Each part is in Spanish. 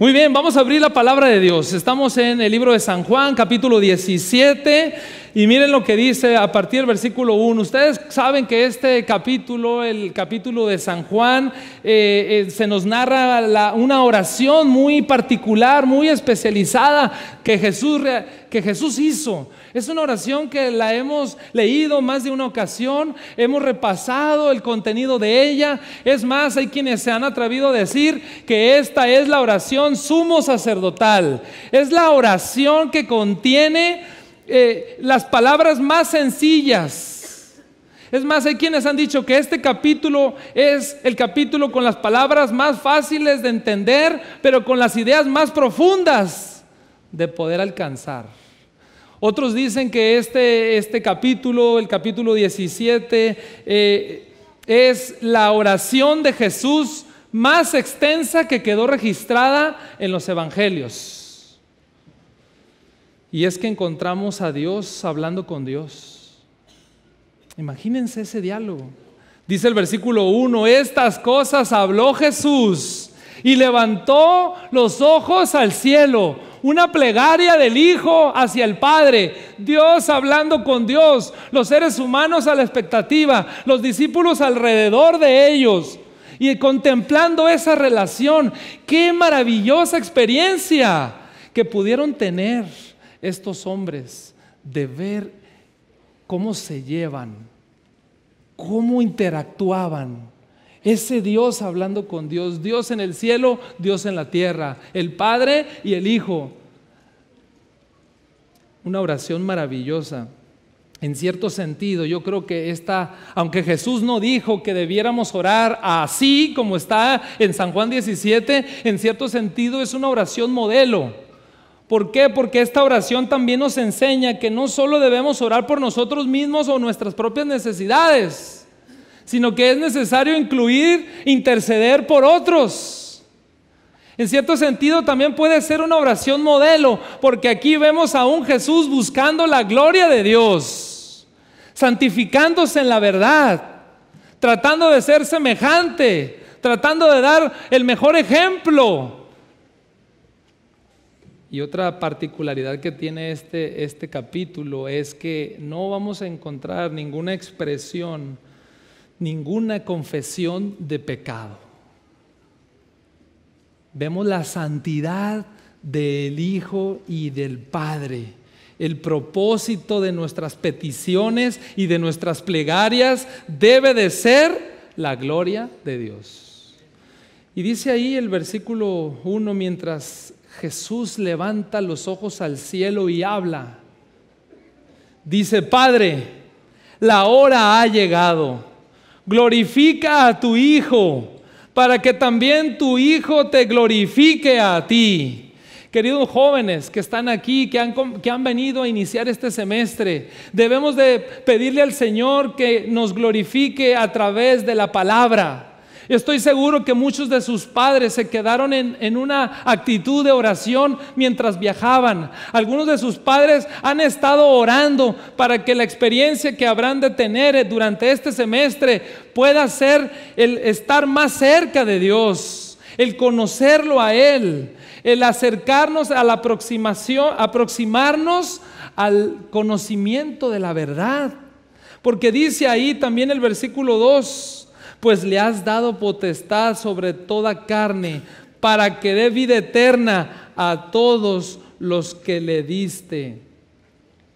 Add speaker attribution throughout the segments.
Speaker 1: Muy bien, vamos a abrir la palabra de Dios. Estamos en el libro de San Juan, capítulo 17, y miren lo que dice a partir del versículo 1. Ustedes saben que este capítulo, el capítulo de San Juan, eh, eh, se nos narra una oración muy particular, muy especializada que Jesús, que Jesús hizo. Es una oración que la hemos leído más de una ocasión, hemos repasado el contenido de ella. Es más, hay quienes se han atrevido a decir que esta es la oración sumo sacerdotal. Es la oración que contiene eh, las palabras más sencillas es más, hay quienes han dicho que este capítulo es el capítulo con las palabras más fáciles de entender, pero con las ideas más profundas de poder alcanzar. Otros dicen que este, este capítulo, el capítulo 17, eh, es la oración de Jesús más extensa que quedó registrada en los evangelios. Y es que encontramos a Dios hablando con Dios. Imagínense ese diálogo. Dice el versículo 1, estas cosas habló Jesús y levantó los ojos al cielo una plegaria del Hijo hacia el Padre. Dios hablando con Dios. Los seres humanos a la expectativa. Los discípulos alrededor de ellos. Y contemplando esa relación. Qué maravillosa experiencia que pudieron tener estos hombres de ver cómo se llevan, cómo interactuaban ese Dios hablando con Dios, Dios en el cielo, Dios en la tierra, el Padre y el Hijo. Una oración maravillosa. En cierto sentido, yo creo que esta, aunque Jesús no dijo que debiéramos orar así como está en San Juan 17, en cierto sentido es una oración modelo. ¿Por qué? Porque esta oración también nos enseña que no solo debemos orar por nosotros mismos o nuestras propias necesidades, sino que es necesario incluir, interceder por otros. En cierto sentido también puede ser una oración modelo, porque aquí vemos a un Jesús buscando la gloria de Dios, santificándose en la verdad, tratando de ser semejante, tratando de dar el mejor ejemplo. Y otra particularidad que tiene este, este capítulo es que no vamos a encontrar ninguna expresión ninguna confesión de pecado. Vemos la santidad del Hijo y del Padre, el propósito de nuestras peticiones y de nuestras plegarias debe de ser la gloria de Dios. Y dice ahí el versículo 1, mientras Jesús levanta los ojos al cielo y habla, dice, Padre, la hora ha llegado glorifica a tu Hijo para que también tu Hijo te glorifique a ti. Queridos jóvenes que están aquí, que han, que han, venido a iniciar este semestre, debemos de pedirle al Señor que nos glorifique a través de la palabra. Estoy seguro que muchos de sus padres se quedaron en, una actitud de oración mientras viajaban. Algunos de sus padres han estado orando para que la experiencia que habrán de tener durante este semestre pueda ser el estar más cerca de Dios, el conocerlo a Él, el acercarnos a la aproximación, aproximarnos al conocimiento de la verdad. Porque dice ahí también el versículo 2, pues le has dado potestad sobre toda carne, para que dé vida eterna a todos los que le diste.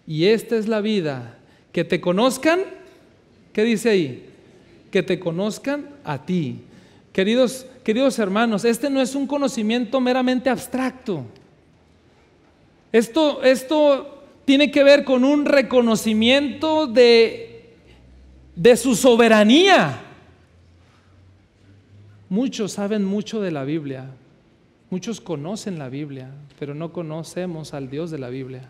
Speaker 1: Y esta es la vida, que te conozcan, ¿qué dice ahí? Que te conozcan a ti. Queridos, queridos hermanos, este no es un conocimiento meramente abstracto. Esto, esto tiene que ver con un reconocimiento de, de su soberanía Muchos saben mucho de la Biblia, muchos conocen la Biblia, pero no conocemos al Dios de la Biblia.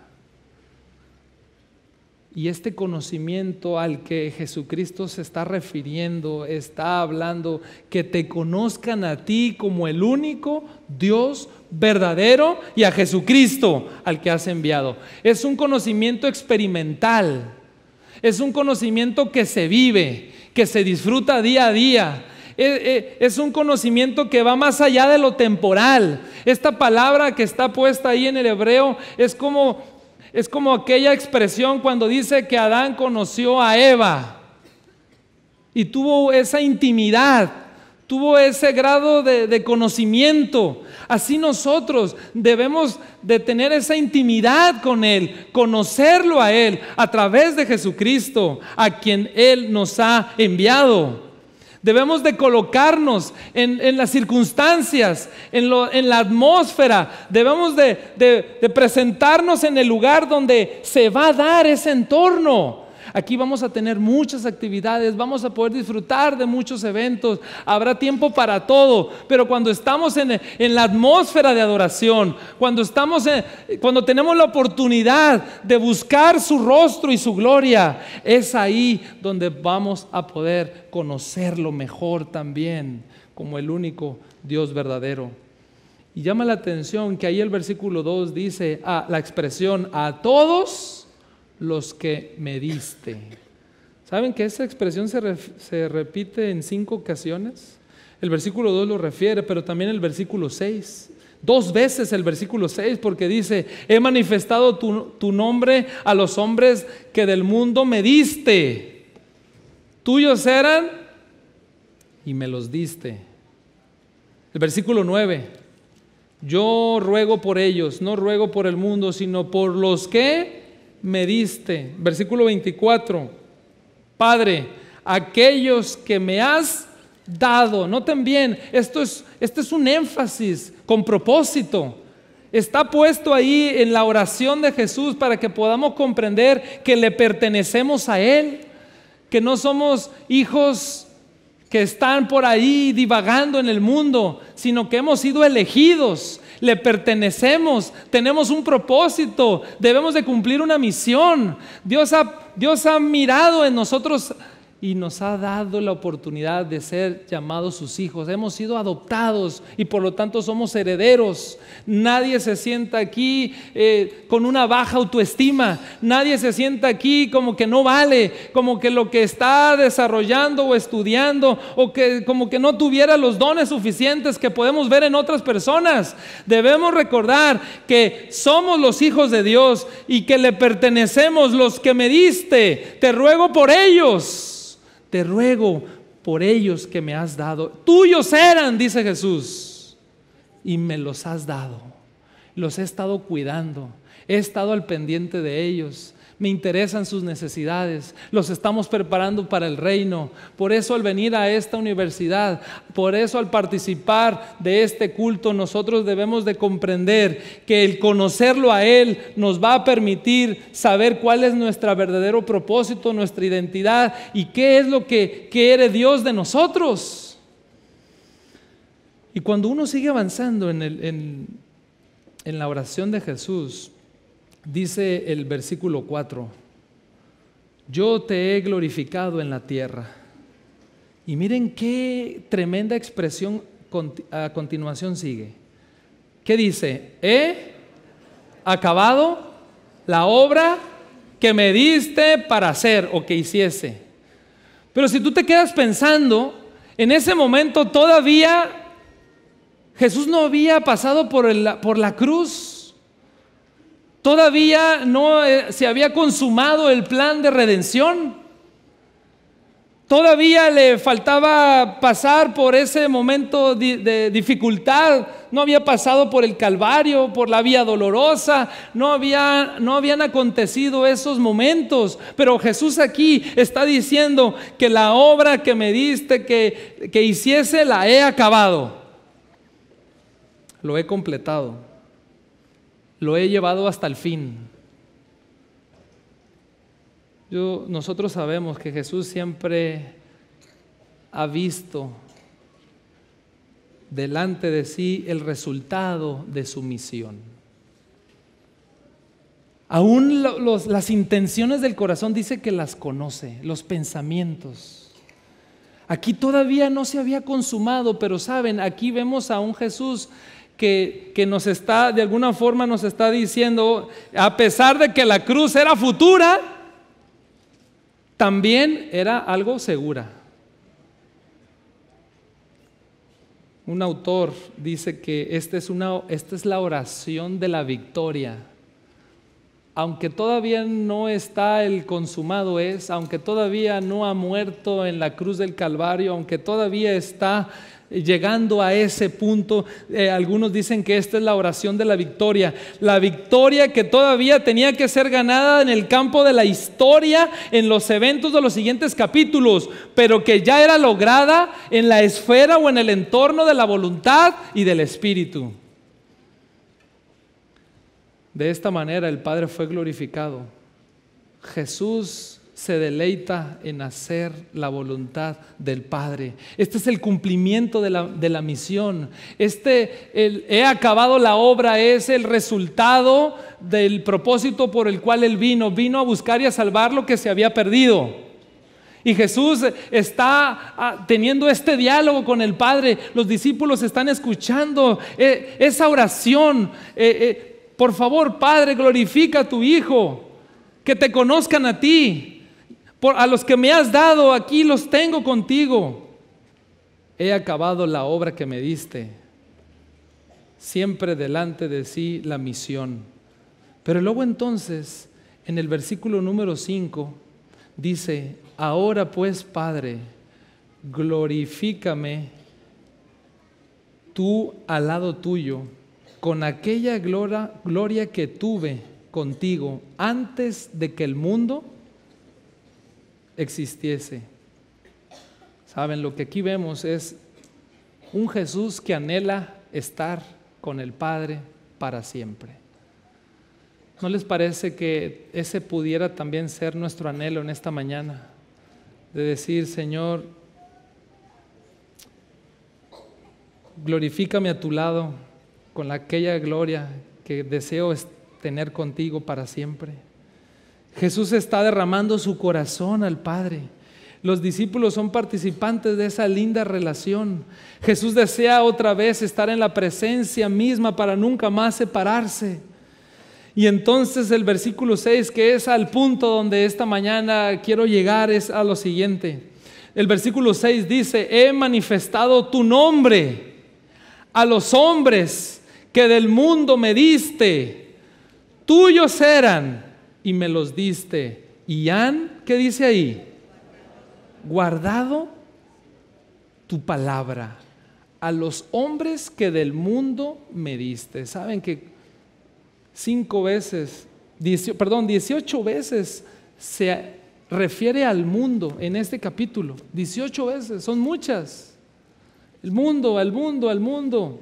Speaker 1: Y este conocimiento al que Jesucristo se está refiriendo, está hablando, que te conozcan a ti como el único Dios verdadero y a Jesucristo al que has enviado. Es un conocimiento experimental, es un conocimiento que se vive, que se disfruta día a día, eh, eh, es un conocimiento que va más allá de lo temporal. Esta palabra que está puesta ahí en el hebreo es como, es como aquella expresión cuando dice que Adán conoció a Eva y tuvo esa intimidad, tuvo ese grado de, de, conocimiento. Así nosotros debemos de tener esa intimidad con Él, conocerlo a Él a través de Jesucristo, a quien Él nos ha enviado. Debemos de colocarnos en, las circunstancias, en, la atmósfera. Debemos de presentarnos en el lugar donde se va a dar ese entorno. Aquí vamos a tener muchas actividades, vamos a poder disfrutar de muchos eventos, habrá tiempo para todo, pero cuando estamos en, la atmósfera de adoración, cuando, estamos cuando tenemos la oportunidad de buscar su rostro y su gloria, es ahí donde vamos a poder conocerlo mejor también como el único Dios verdadero. Y llama la atención que ahí el versículo 2 dice ah, la expresión a todos los que me diste. ¿Saben que esa expresión se, repite en cinco ocasiones? El versículo 2 lo refiere, pero también el versículo 6. Dos veces el versículo 6 porque dice, he manifestado tu, tu, nombre a los hombres que del mundo me diste. Tuyos eran y me los diste. El versículo 9, yo ruego por ellos, no ruego por el mundo, sino por los que me diste. Versículo 24. Padre, aquellos que me has dado. Noten bien, esto es, esto es un énfasis con propósito. Está puesto ahí en la oración de Jesús para que podamos comprender que le pertenecemos a Él, que no somos hijos que están por ahí divagando en el mundo, sino que hemos sido elegidos le pertenecemos, tenemos un propósito, debemos de cumplir una misión. Dios ha, Dios ha mirado en nosotros y nos ha dado la oportunidad de ser llamados sus hijos. Hemos sido adoptados y por lo tanto somos herederos. Nadie se sienta aquí eh, con una baja autoestima. Nadie se sienta aquí como que no vale, como que lo que está desarrollando o estudiando o que como que no tuviera los dones suficientes que podemos ver en otras personas. Debemos recordar que somos los hijos de Dios y que le pertenecemos los que me diste. Te ruego por ellos te ruego por ellos que me has dado. Tuyos eran, dice Jesús, y me los has dado. Los he estado cuidando, he estado al pendiente de ellos, me interesan sus necesidades, los estamos preparando para el reino. Por eso al venir a esta universidad, por eso al participar de este culto, nosotros debemos de comprender que el conocerlo a Él nos va a permitir saber cuál es nuestro verdadero propósito, nuestra identidad y qué es lo que quiere Dios de nosotros. Y cuando uno sigue avanzando en, en la oración de Jesús, Dice el versículo 4, yo te he glorificado en la tierra. Y miren qué tremenda expresión a continuación sigue. ¿Qué dice? He ¿Eh? acabado la obra que me diste para hacer o que hiciese. Pero si tú te quedas pensando, en ese momento todavía Jesús no había pasado por, por la cruz. Todavía no eh, se había consumado el plan de redención. Todavía le faltaba pasar por ese momento de dificultad. No había pasado por el Calvario, por la vía dolorosa. No, había, no habían acontecido esos momentos. Pero Jesús aquí está diciendo que la obra que me diste que, que hiciese la he acabado. Lo he completado lo he llevado hasta el fin. Yo, nosotros sabemos que Jesús siempre ha visto delante de sí el resultado de su misión. Aún las intenciones del corazón dice que las conoce, los pensamientos. Aquí todavía no se había consumado, pero saben, aquí vemos a un Jesús que, nos está, de alguna forma nos está diciendo, a pesar de que la cruz era futura, también era algo segura. Un autor dice que es, una, esta es la oración de la victoria aunque todavía no está el consumado es, aunque todavía no ha muerto en la cruz del Calvario, aunque todavía está llegando a ese punto, eh, algunos dicen que esta es la oración de la victoria, la victoria que todavía tenía que ser ganada en el campo de la historia, en los eventos de los siguientes capítulos, pero que ya era lograda en la esfera o en el entorno de la voluntad y del espíritu. De esta manera el Padre fue glorificado. Jesús se deleita en hacer la voluntad del Padre. Este es el cumplimiento de la, misión. Este, he acabado la obra, es el resultado del propósito por el cual Él vino. Vino a buscar y a salvar lo que se había perdido. Y Jesús está ah, teniendo este diálogo con el Padre. Los discípulos están escuchando eh, esa oración. Eh, eh, por favor, Padre, glorifica a tu Hijo, que te conozcan a ti, por, a los que me has dado, aquí los tengo contigo. He acabado la obra que me diste, siempre delante de sí la misión. Pero luego entonces, en el versículo número 5, dice, ahora pues, Padre, glorifícame tú al lado tuyo con aquella gloria, que tuve contigo antes de que el mundo existiese. Saben, lo que aquí vemos es un Jesús que anhela estar con el Padre para siempre. ¿No les parece que ese pudiera también ser nuestro anhelo en esta mañana? De decir, Señor, glorifícame a tu lado, con aquella gloria que deseo tener contigo para siempre. Jesús está derramando su corazón al Padre. Los discípulos son participantes de esa linda relación. Jesús desea otra vez estar en la presencia misma para nunca más separarse. Y entonces el versículo 6, que es al punto donde esta mañana quiero llegar, es a lo siguiente. El versículo 6 dice, he manifestado tu nombre a los hombres que del mundo me diste, tuyos eran y me los diste. Y han, ¿qué dice ahí? Guardado tu palabra a los hombres que del mundo me diste. Saben que cinco veces, perdón, 18 veces se refiere al mundo en este capítulo. 18 veces, son muchas. El mundo, al mundo, al mundo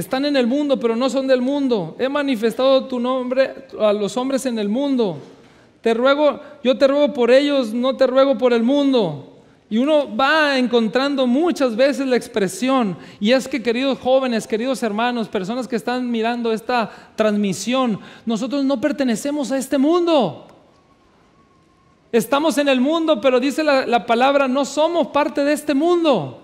Speaker 1: están en el mundo, pero no son del mundo. He manifestado tu nombre a los hombres en el mundo. Te ruego, yo te ruego por ellos, no te ruego por el mundo. Y uno va encontrando muchas veces la expresión. Y es que, queridos jóvenes, queridos hermanos, personas que están mirando esta transmisión, nosotros no pertenecemos a este mundo. Estamos en el mundo, pero dice la, la palabra, no somos parte de este mundo.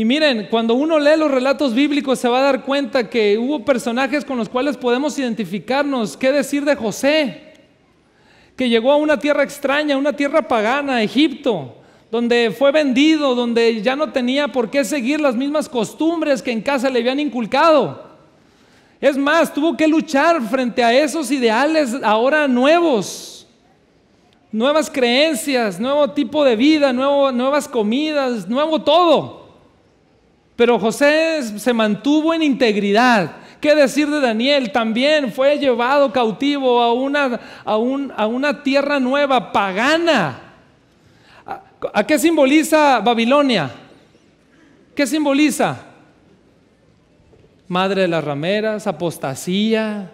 Speaker 1: Y miren, cuando uno lee los relatos bíblicos se va a dar cuenta que hubo personajes con los cuales podemos identificarnos. ¿Qué decir de José? Que llegó a una tierra extraña, una tierra pagana, Egipto, donde fue vendido, donde ya no tenía por qué seguir las mismas costumbres que en casa le habían inculcado. Es más, tuvo que luchar frente a esos ideales ahora nuevos, nuevas creencias, nuevo tipo de vida, nuevas comidas, nuevo todo. Pero José se mantuvo en integridad. ¿Qué decir de Daniel? También fue llevado cautivo a una, a una tierra nueva, pagana. ¿A, qué simboliza Babilonia? ¿Qué simboliza? Madre de las rameras, apostasía,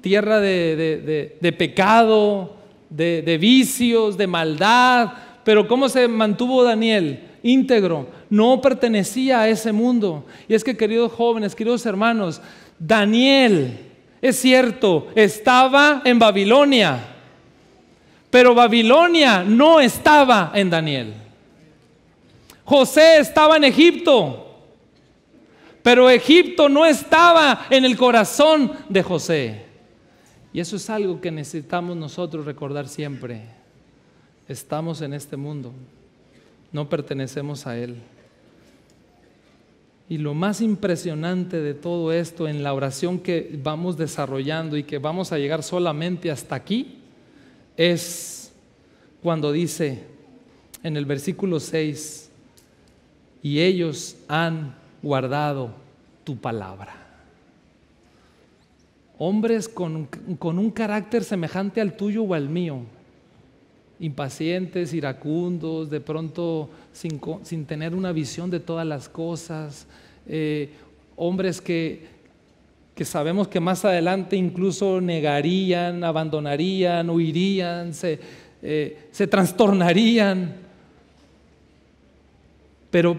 Speaker 1: tierra de, de pecado, de vicios, de maldad. Pero ¿cómo se mantuvo Daniel? íntegro, no pertenecía a ese mundo. Y es que, queridos jóvenes, queridos hermanos, Daniel, es cierto, estaba en Babilonia, pero Babilonia no estaba en Daniel. José estaba en Egipto, pero Egipto no estaba en el corazón de José. Y eso es algo que necesitamos nosotros recordar siempre. Estamos en este mundo no pertenecemos a Él. Y lo más impresionante de todo esto en la oración que vamos desarrollando y que vamos a llegar solamente hasta aquí es cuando dice en el versículo 6, y ellos han guardado tu palabra. Hombres con, con un carácter semejante al tuyo o al mío, impacientes, iracundos, de pronto sin, tener una visión de todas las cosas, eh, hombres que, que sabemos que más adelante incluso negarían, abandonarían, huirían, se, eh, se trastornarían. Pero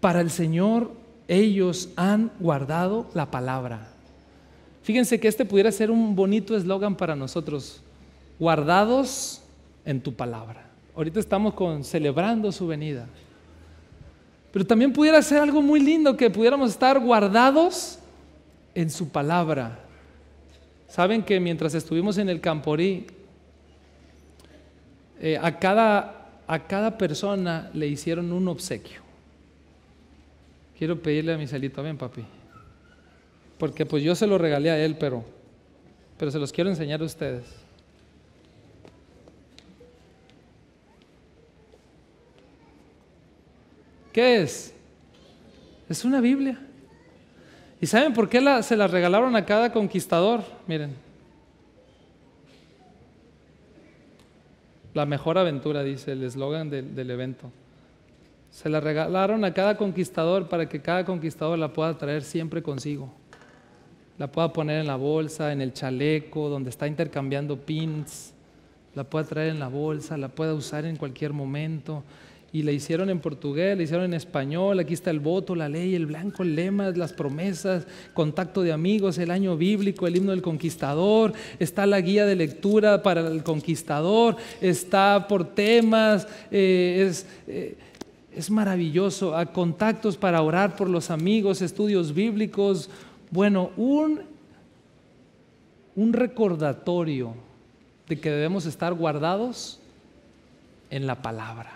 Speaker 1: para el Señor ellos han guardado la palabra. Fíjense que este pudiera ser un bonito eslogan para nosotros. Guardados en tu palabra. Ahorita estamos con, celebrando su venida. Pero también pudiera ser algo muy lindo que pudiéramos estar guardados en su palabra. Saben que mientras estuvimos en el Camporí, eh, a, cada, a cada persona le hicieron un obsequio. Quiero pedirle a mi salito bien, papi. Porque pues yo se lo regalé a él, pero, pero se los quiero enseñar a ustedes. ¿Qué es? Es una Biblia. ¿Y saben por qué se la regalaron a cada conquistador? Miren. La mejor aventura, dice el eslogan del, del evento. Se la regalaron a cada conquistador para que cada conquistador la pueda traer siempre consigo. La pueda poner en la bolsa, en el chaleco, donde está intercambiando pins. La pueda traer en la bolsa, la pueda usar en cualquier momento y la hicieron en portugués, la hicieron en español, aquí está el voto, la ley, el blanco, el lema, las promesas, contacto de amigos, el año bíblico, el himno del conquistador, está la guía de lectura para el conquistador, está por temas, eh, es... Eh, es maravilloso, a contactos para orar por los amigos, estudios bíblicos. Bueno, un, un recordatorio de que debemos estar guardados en la palabra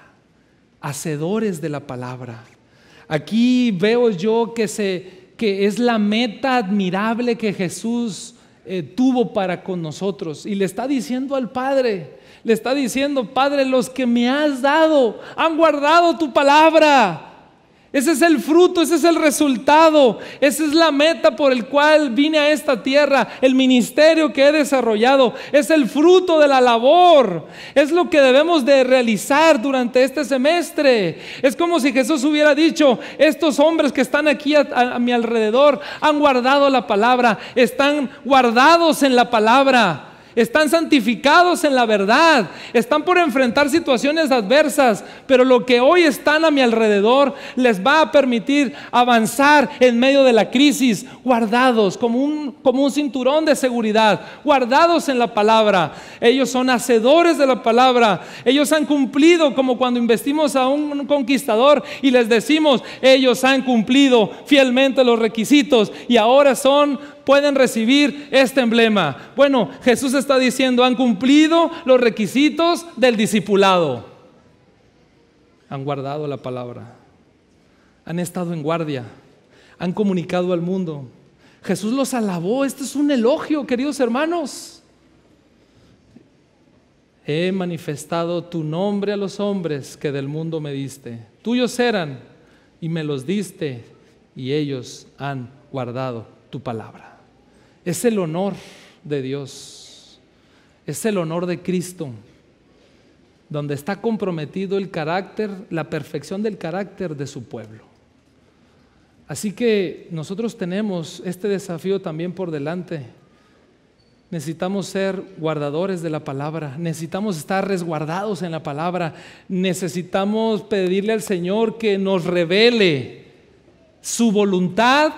Speaker 1: hacedores de la palabra. Aquí veo yo que, se, que es la meta admirable que Jesús eh, tuvo para con nosotros. Y le está diciendo al Padre, le está diciendo, Padre, los que me has dado han guardado tu palabra. Ese es el fruto, ese es el resultado, esa es la meta por el cual vine a esta tierra, el ministerio que he desarrollado, es el fruto de la labor, es lo que debemos de realizar durante este semestre. Es como si Jesús hubiera dicho, estos hombres que están aquí a, a mi alrededor han guardado la palabra, están guardados en la palabra están santificados en la verdad, están por enfrentar situaciones adversas, pero lo que hoy están a mi alrededor les va a permitir avanzar en medio de la crisis, guardados como un, como un cinturón de seguridad, guardados en la palabra. Ellos son hacedores de la palabra, ellos han cumplido como cuando investimos a un conquistador y les decimos, ellos han cumplido fielmente los requisitos y ahora son pueden recibir este emblema. Bueno, Jesús está diciendo, han cumplido los requisitos del discipulado. Han guardado la palabra. Han estado en guardia. Han comunicado al mundo. Jesús los alabó. Este es un elogio, queridos hermanos. He manifestado tu nombre a los hombres que del mundo me diste. Tuyos eran y me los diste y ellos han guardado tu palabra. Es el honor de Dios, es el honor de Cristo, donde está comprometido el carácter, la perfección del carácter de su pueblo. Así que nosotros tenemos este desafío también por delante. Necesitamos ser guardadores de la palabra, necesitamos estar resguardados en la palabra, necesitamos pedirle al Señor que nos revele su voluntad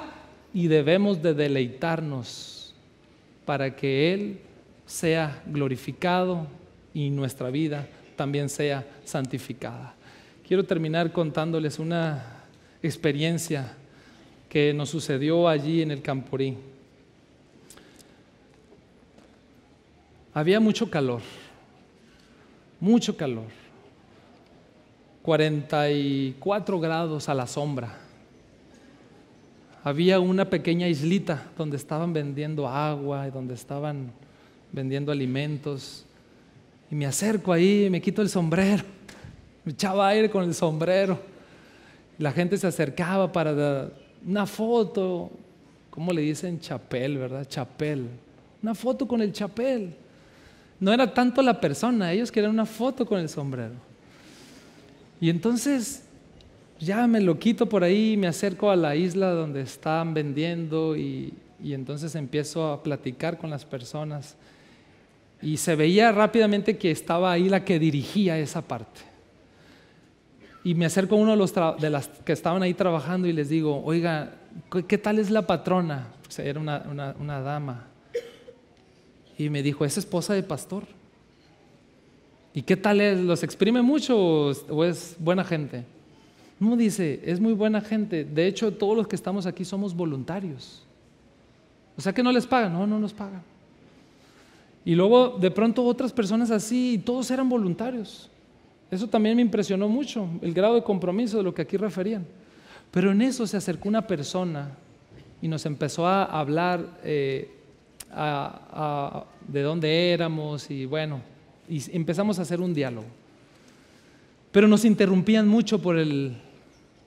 Speaker 1: y debemos de deleitarnos para que Él sea glorificado y nuestra vida también sea santificada. Quiero terminar contándoles una experiencia que nos sucedió allí en el Camporí. Había mucho calor, mucho calor, 44 grados a la sombra había una pequeña islita donde estaban vendiendo agua y donde estaban vendiendo alimentos. Y me acerco ahí, me quito el sombrero, me echaba aire con el sombrero. La gente se acercaba para dar una foto, ¿cómo le dicen? Chapel, ¿verdad? Chapel. Una foto con el chapel. No era tanto la persona, ellos querían una foto con el sombrero. Y entonces ya me lo quito por ahí, me acerco a la isla donde estaban vendiendo y, entonces empiezo a platicar con las personas. Y se veía rápidamente que estaba ahí la que dirigía esa parte. Y me acerco a uno de, los las que estaban ahí trabajando y les digo, oiga, ¿qué tal es la patrona? O pues sea, era una, una dama. Y me dijo, es esposa de pastor. ¿Y qué tal es? ¿Los exprime mucho o es buena gente? No dice, es muy buena gente. De hecho, todos los que estamos aquí somos voluntarios. O sea que no les pagan, no, no nos pagan. Y luego de pronto otras personas así, y todos eran voluntarios. Eso también me impresionó mucho, el grado de compromiso de lo que aquí referían. Pero en eso se acercó una persona y nos empezó a hablar eh, de dónde éramos y bueno, y empezamos a hacer un diálogo. Pero nos interrumpían mucho por el,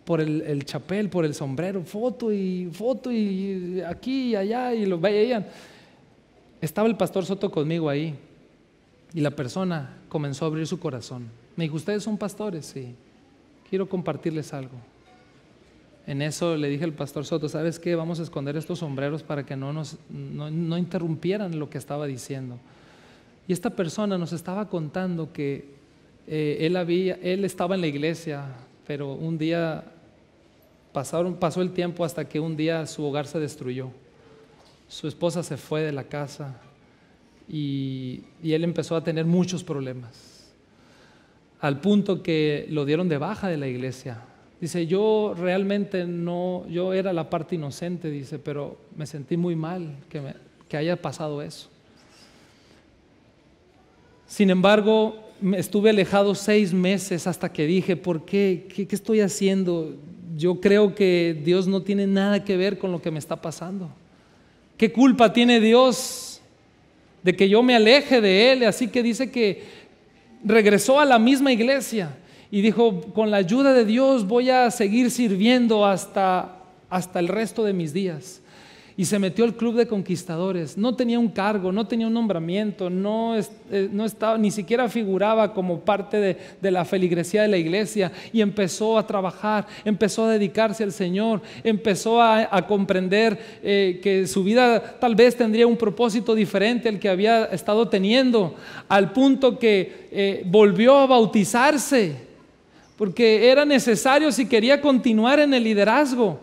Speaker 1: por el, chapel, por el sombrero, foto y foto y aquí y allá y lo veían. Estaba el pastor Soto conmigo ahí y la persona comenzó a abrir su corazón. Me dijo, ¿ustedes son pastores? Sí, quiero compartirles algo. En eso le dije al pastor Soto, ¿sabes qué? Vamos a esconder estos sombreros para que no, nos, interrumpieran lo que estaba diciendo. Y esta persona nos estaba contando que eh, él, había, él estaba en la iglesia, pero un día Pasaron, pasó el tiempo hasta que un día su hogar se destruyó. Su esposa se fue de la casa y, él empezó a tener muchos problemas. Al punto que lo dieron de baja de la iglesia. Dice, yo realmente no, yo era la parte inocente, dice, pero me sentí muy mal que, haya pasado eso. Sin embargo, estuve alejado seis meses hasta que dije, ¿por qué? ¿Qué, qué estoy haciendo? yo creo que Dios no tiene nada que ver con lo que me está pasando. ¿Qué culpa tiene Dios de que yo me aleje de Él? Así que dice que regresó a la misma iglesia y dijo, con la ayuda de Dios voy a seguir sirviendo hasta, hasta el resto de mis días y se metió al club de conquistadores. No tenía un cargo, no tenía un nombramiento, no, eh, estaba, ni siquiera figuraba como parte de, la feligresía de la iglesia y empezó a trabajar, empezó a dedicarse al Señor, empezó a, comprender eh, que su vida tal vez tendría un propósito diferente al que había estado teniendo, al punto que eh, volvió a bautizarse porque era necesario si quería continuar en el liderazgo.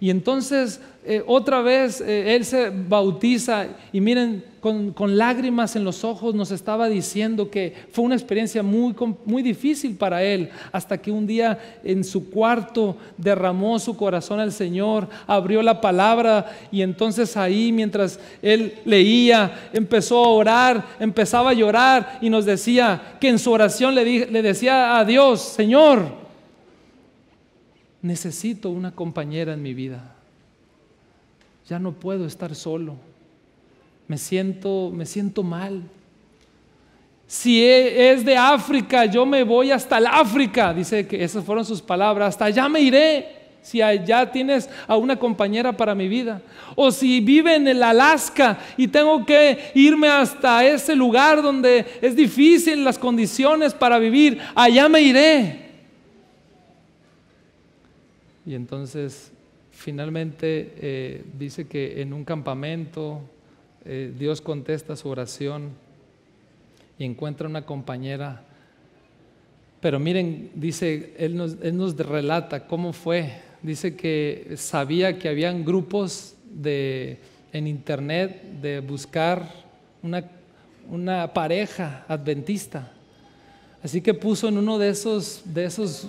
Speaker 1: Y entonces eh, otra vez eh, él se bautiza y miren, con, lágrimas en los ojos nos estaba diciendo que fue una experiencia muy, difícil para él, hasta que un día en su cuarto derramó su corazón al Señor, abrió la palabra y entonces ahí mientras él leía, empezó a orar, empezaba a llorar y nos decía que en su oración le, le decía a Dios, Señor, necesito una compañera en mi vida ya no puedo estar solo. Me siento, me siento mal. Si e, es de África, yo me voy hasta el África. Dice que esas fueron sus palabras. Hasta allá me iré. Si allá tienes a una compañera para mi vida. O si vive en el Alaska y tengo que irme hasta ese lugar donde es difícil las condiciones para vivir. Allá me iré. Y entonces finalmente eh, dice que en un campamento eh, Dios contesta su oración y encuentra una compañera. Pero miren, dice, él nos, relata cómo fue. Dice que sabía que habían grupos de, en internet de buscar una, una pareja adventista. Así que puso en uno de esos, de esos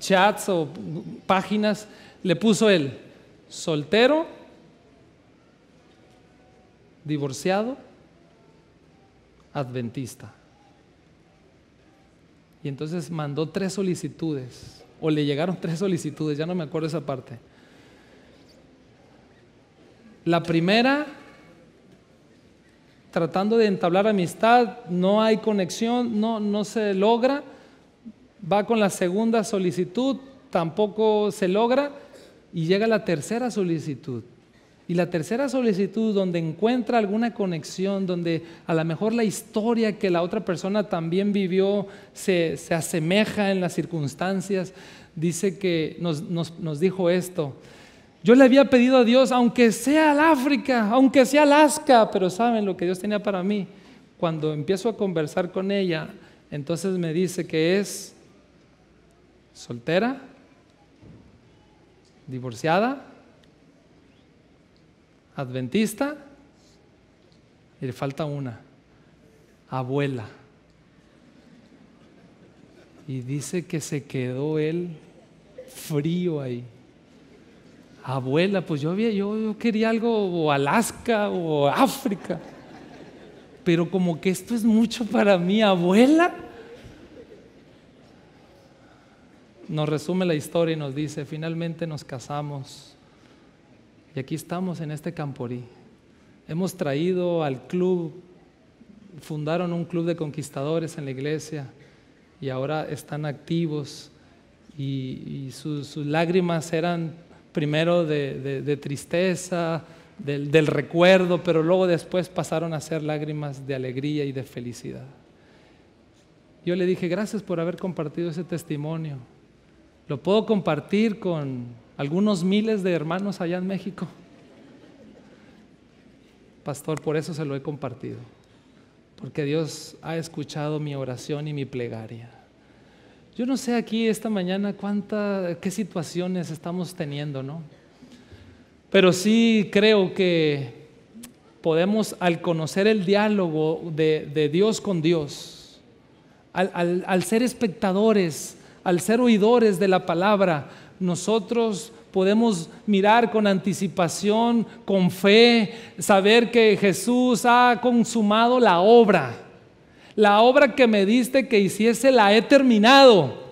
Speaker 1: chats o páginas le puso él soltero, divorciado, adventista. Y entonces mandó tres solicitudes, o le llegaron tres solicitudes, ya no me acuerdo esa parte. La primera, tratando de entablar amistad, no hay conexión, no, no se logra. Va con la segunda solicitud, tampoco se logra. Y llega la tercera solicitud. Y la tercera solicitud donde encuentra alguna conexión, donde a lo mejor la historia que la otra persona también vivió se, asemeja en las circunstancias, dice que nos, nos dijo esto. Yo le había pedido a Dios, aunque sea al África, aunque sea Alaska, pero saben lo que Dios tenía para mí. Cuando empiezo a conversar con ella, entonces me dice que es soltera, divorciada, adventista, y le falta una, abuela. Y dice que se quedó él frío ahí. Abuela, pues yo, había, yo, quería algo o Alaska o África. Pero como que esto es mucho para mí, abuela. nos resume la historia y nos dice, finalmente nos casamos y aquí estamos en este camporí. Hemos traído al club, fundaron un club de conquistadores en la iglesia y ahora están activos y, sus, lágrimas eran primero de, tristeza, del, recuerdo, pero luego después pasaron a ser lágrimas de alegría y de felicidad. Yo le dije, gracias por haber compartido ese testimonio. Lo puedo compartir con algunos miles de hermanos allá en México. Pastor, por eso se lo he compartido. Porque Dios ha escuchado mi oración y mi plegaria. Yo no sé aquí esta mañana cuántas, qué situaciones estamos teniendo, ¿no? Pero sí creo que podemos, al conocer el diálogo de, Dios con Dios, al ser espectadores al ser oidores de la palabra, nosotros podemos mirar con anticipación, con fe, saber que Jesús ha consumado la obra. La obra que me diste que hiciese la he terminado.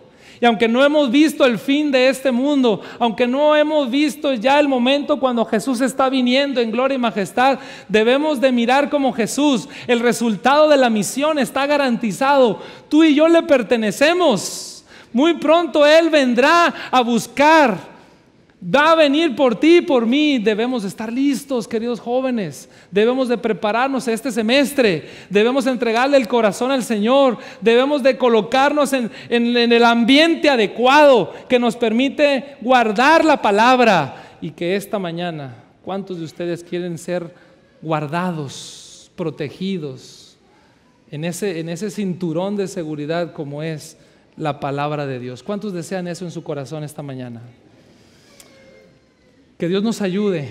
Speaker 1: Y aunque no hemos visto el fin de este mundo, aunque no hemos visto ya el momento cuando Jesús está viniendo en gloria y majestad, debemos de mirar como Jesús. El resultado de la misión está garantizado. Tú y yo le pertenecemos. Muy pronto Él vendrá a buscar. Va a venir por ti y por mí. Debemos estar listos, queridos jóvenes. Debemos de prepararnos este semestre. Debemos entregarle el corazón al Señor. Debemos de colocarnos en, el ambiente adecuado que nos permite guardar la palabra. Y que esta mañana, ¿cuántos de ustedes quieren ser guardados, protegidos, en ese cinturón de seguridad como es la palabra de Dios. ¿Cuántos desean eso en su corazón esta mañana? Que Dios nos ayude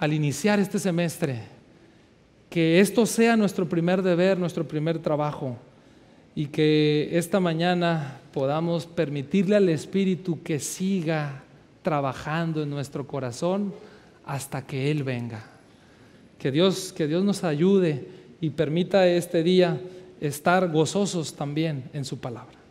Speaker 1: al iniciar este semestre, que esto sea nuestro primer deber, nuestro primer trabajo, y que esta mañana podamos permitirle al Espíritu que siga trabajando en nuestro corazón hasta que Él venga. Que Dios, que Dios nos ayude y permita este día estar gozosos también en su palabra.